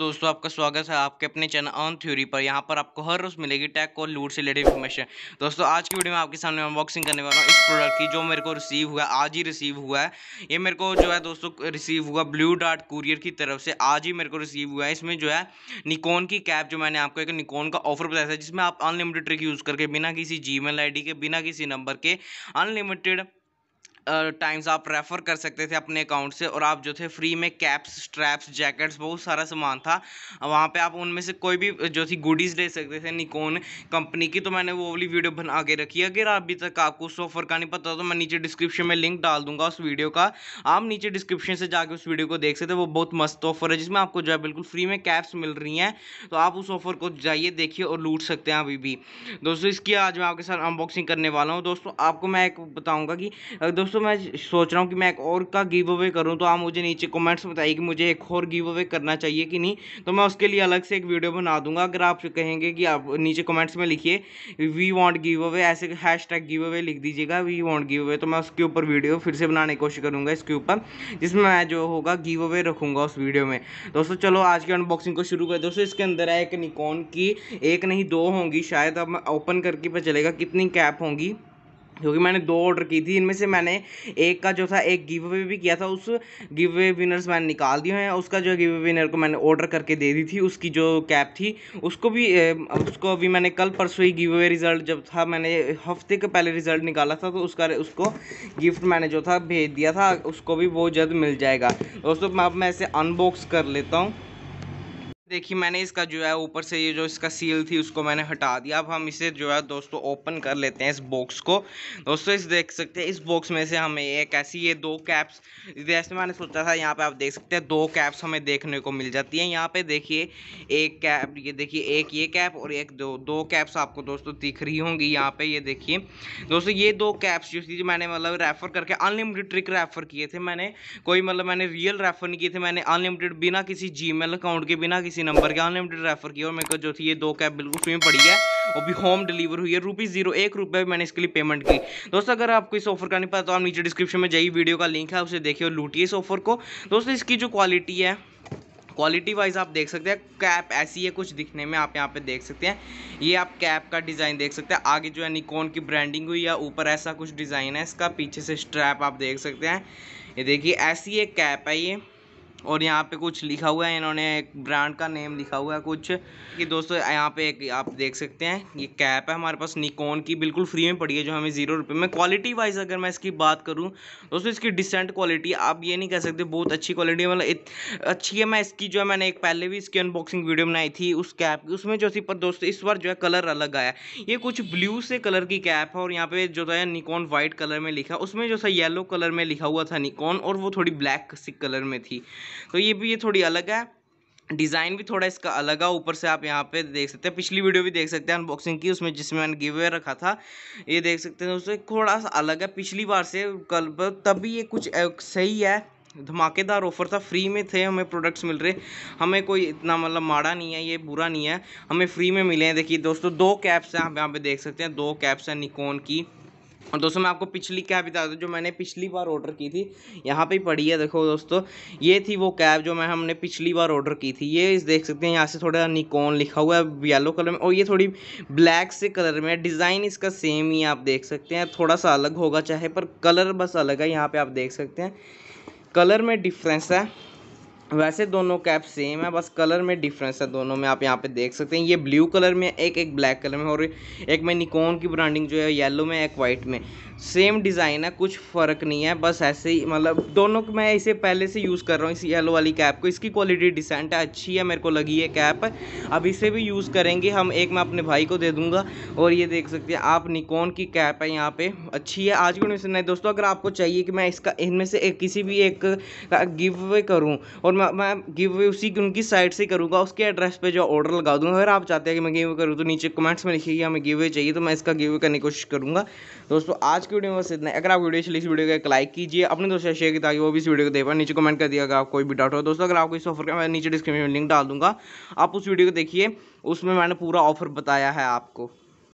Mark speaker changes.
Speaker 1: दोस्तों आपका स्वागत है आपके अपने चैनल ऑन थ्योरी पर यहाँ पर आपको हर रोज़ मिलेगी टैग और लूट से रिलेटेड इन्फॉर्मेशन दोस्तों आज की वीडियो में आपके सामने अनबॉक्सिंग करने वाला हूँ इस प्रोडक्ट की जो मेरे को रिसीव हुआ आज ही रिसीव हुआ है ये मेरे को जो है दोस्तों रिसीव हुआ ब्लू डार्ट कुरियर की तरफ से आज ही मेरे को रिसीव हुआ है इसमें जो है निकोन की कैब जो मैंने आपको एक निकोन का ऑफर बताया था जिसमें आप अनलिमिटेड ट्रिक यूज़ करके बिना किसी जी मेल के बिना किसी नंबर के अनलिमिटेड टाइम्स आप रेफ़र कर सकते थे अपने अकाउंट से और आप जो थे फ्री में कैप्स स्ट्रैप्स जैकेट्स बहुत सारा सामान था वहाँ पे आप उनमें से कोई भी जो थी गुडीज़ ले सकते थे निकोन कंपनी की तो मैंने वो वाली वीडियो बना के रखी है अगर अभी तक आपको उस ऑफर का नहीं पता तो मैं नीचे डिस्क्रिप्शन में लिंक डाल दूंगा उस वीडियो का आप नीचे डिस्क्रिप्शन से जाकर उस वीडियो को देख सकते वो बहुत मस्त ऑफर है जिसमें आपको जो है बिल्कुल फ्री में कैप्स मिल रही हैं तो आप उस ऑफर को जाइए देखिए और लूट सकते हैं अभी भी दोस्तों इसकी आज मैं आपके साथ अनबॉक्सिंग करने वाला हूँ दोस्तों आपको मैं एक बताऊँगा कि दोस्तों दोस्तों मैं सोच रहा हूँ कि मैं एक और का गिव अवे करूँ तो आप मुझे नीचे कमेंट्स बताइए कि मुझे एक और गिव अवे करना चाहिए कि नहीं तो मैं उसके लिए अलग से एक वीडियो बना दूंगा अगर आप कहेंगे कि आप नीचे कमेंट्स में लिखिए वी वॉन्ट गिव अवे ऐसे हैश टैग गिव अवे लिख दीजिएगा वी वॉन्ट गिव अवे तो मैं उसके ऊपर वीडियो फिर से बनाने की कोशिश करूँगा इसके ऊपर जिसमें मैं जो होगा गिव अवे रखूँगा उस वीडियो में दोस्तों चलो आज की अनबॉक्सिंग को शुरू करें दोस्तों इसके अंदर है एक निकॉन की एक नहीं दो होंगी शायद अब ओपन करके पता चलेगा कितनी कैप होंगी क्योंकि मैंने दो ऑर्डर की थी इनमें से मैंने एक का जो था एक गिव अवे भी किया था उस गिव अवे विनर्स मैंने निकाल दिए हैं उसका जो गिव अवे विनर को मैंने ऑर्डर करके दे दी थी उसकी जो कैप थी उसको भी उसको अभी मैंने कल परसों ही गिव अवे रिज़ल्ट जब था मैंने हफ्ते के पहले रिज़ल्ट निकाला था तो उसका उसको गिफ्ट मैंने जो था भेज दिया था उसको भी वो जल्द मिल जाएगा दोस्तों अब मैं इसे अनबॉक्स कर लेता हूँ देखिए मैंने इसका जो है ऊपर से ये जो इसका सील थी उसको मैंने हटा दिया अब हम इसे जो है दोस्तों ओपन कर लेते हैं इस बॉक्स को दोस्तों इस देख सकते हैं इस बॉक्स में से हमें एक ऐसी ये दो कैप्स जैसे मैंने सोचा था यहाँ पे आप देख सकते हैं दो कैप्स हमें देखने को मिल जाती हैं यहाँ पे देखिए एक कैप ये देखिए एक ये कैप और एक दो दो कैप्स आपको दोस्तों दिख रही होंगी यहाँ पर ये देखिए दोस्तों ये दो कैप्स जो थी मैंने मतलब रेफ़र करके अनलिमिटेड ट्रिक रेफ़र किए थे मैंने कोई मतलब मैंने रियल रेफ़र नहीं किए थे मैंने अनलिमिटेड बिना किसी जी अकाउंट के बिना किसी किसी नंबर के अनलिमिटेड रेफर किया और मेरे को जो थी ये दो कैब बिल्कुल फ्री में पड़ी है और भी होम डिलीवर हुई है रुपीज़ जीरो एक रुपये भी मैंने इसके लिए पेमेंट की दोस्तों अगर आपको इस ऑफर का नहीं पता तो आप नीचे डिस्क्रिप्शन में जाइए वीडियो का लिंक है उसे देखिए और लूटिए इस ऑफर को दोस्तों इसकी जो क्वालिटी है क्वालिटी वाइज आप देख सकते हैं कैप ऐसी है कुछ दिखने में आप यहाँ पे देख सकते हैं ये आप कैप का डिज़ाइन देख सकते हैं आगे जो है निकोन की ब्रांडिंग हुई है ऊपर ऐसा कुछ डिज़ाइन है इसका पीछे से स्ट्रैप आप देख सकते हैं ये देखिए ऐसी एक कैप है ये और यहाँ पे कुछ लिखा हुआ है इन्होंने एक ब्रांड का नेम लिखा हुआ है कुछ कि दोस्तों यहाँ पे एक आप देख सकते हैं ये कैप है हमारे पास निकोन की बिल्कुल फ्री में पड़ी है जो हमें ज़ीरो रुपये में क्वालिटी वाइज अगर मैं इसकी बात करूँ दोस्तों इसकी डिसेंट क्वालिटी आप ये नहीं कह सकते बहुत अच्छी क्वालिटी है मतलब अच्छी है मैं इसकी जो है मैंने एक पहले भी इसकी अनबॉक्सिंग वीडियो बनाई थी उस कैप की उसमें जो थी पर दोस्तों इस बार जो है कलर अलग आया ये कुछ ब्लू से कलर की कैप है और यहाँ पे जो था निकोन वाइट कलर में लिखा उसमें जो था येलो कलर में लिखा हुआ था निकोन और वो थोड़ी ब्लैक सी कलर में थी तो ये भी ये थोड़ी अलग है डिज़ाइन भी थोड़ा इसका अलग है ऊपर से आप यहाँ पे देख सकते हैं पिछली वीडियो भी देख सकते हैं अनबॉक्सिंग की उसमें जिसमें मैंने गिव अवे रखा था ये देख सकते हैं उससे थोड़ा सा अलग है पिछली बार से कल तभी ये कुछ सही है धमाकेदार ऑफर था फ्री में थे हमें प्रोडक्ट्स मिल रहे हमें कोई इतना मतलब माड़ा नहीं है ये बुरा नहीं है हमें फ्री में मिले हैं देखिए दोस्तों दो कैप्स हैं आप यहाँ पे देख सकते हैं दो कैप्स हैं निकोन की और दोस्तों मैं आपको पिछली कैब बता दूँ जो मैंने पिछली बार ऑर्डर की थी यहाँ पे पड़ी है देखो दोस्तों ये थी वो कैब जो मैं हमने पिछली बार ऑर्डर की थी ये इस देख सकते हैं यहाँ से थोड़ा निकॉन लिखा हुआ है येलो कलर में और ये थोड़ी ब्लैक से कलर में है डिज़ाइन इसका सेम ही आप देख सकते हैं थोड़ा सा अलग होगा चाहे पर कलर बस अलग है यहाँ पर आप देख सकते हैं कलर में डिफ्रेंस है वैसे दोनों कैप सेम है बस कलर में डिफरेंस है दोनों में आप यहाँ पे देख सकते हैं ये ब्लू कलर में एक एक ब्लैक कलर में और एक में निकोन की ब्रांडिंग जो है येलो में एक वाइट में सेम डिज़ाइन है कुछ फ़र्क नहीं है बस ऐसे ही मतलब दोनों को मैं इसे पहले से यूज़ कर रहा हूँ इस येलो वाली कैप को इसकी क्वालिटी डिसेंट है अच्छी है मेरे को लगी है कैप अब इसे भी यूज़ करेंगे हम एक मैं अपने भाई को दे दूँगा और ये देख सकते हैं आप निकोन की कैप है यहाँ पर अच्छी है आज की दोस्तों अगर आपको चाहिए कि मैं इसका इनमें से किसी भी एक गिव करूँ और मैं मैं गिव वे उसी उनकी साइट से करूँगा उसके एड्रेस पे जो ऑर्डर लगा दूँगा अगर आप चाहते हैं कि मैं गिव वे करूँ तो नीचे कमेंट्स में लिखिए हमें गिव वे चाहिए तो मैं इसका गिव वे करने की कोशिश करूँगा दोस्तों आज की वीडियो में बस इतना अगर आप वीडियो चली इस वीडियो को एक लाइक कीजिए अपने दोस्तों शेयर कीजिए ताकि वो भी इस वीडियो को दे पाए नीचे कमेंट कर दिया अगर आप कोई भी डाउट हो दोस्तों अगर आपको इस ऑफर का मैं नीचे डिस्क्रिप्शन में लिंक डाल दूँगा आप उस वीडियो को देखिए उसमें मैंने पूरा ऑफर बताया है आपको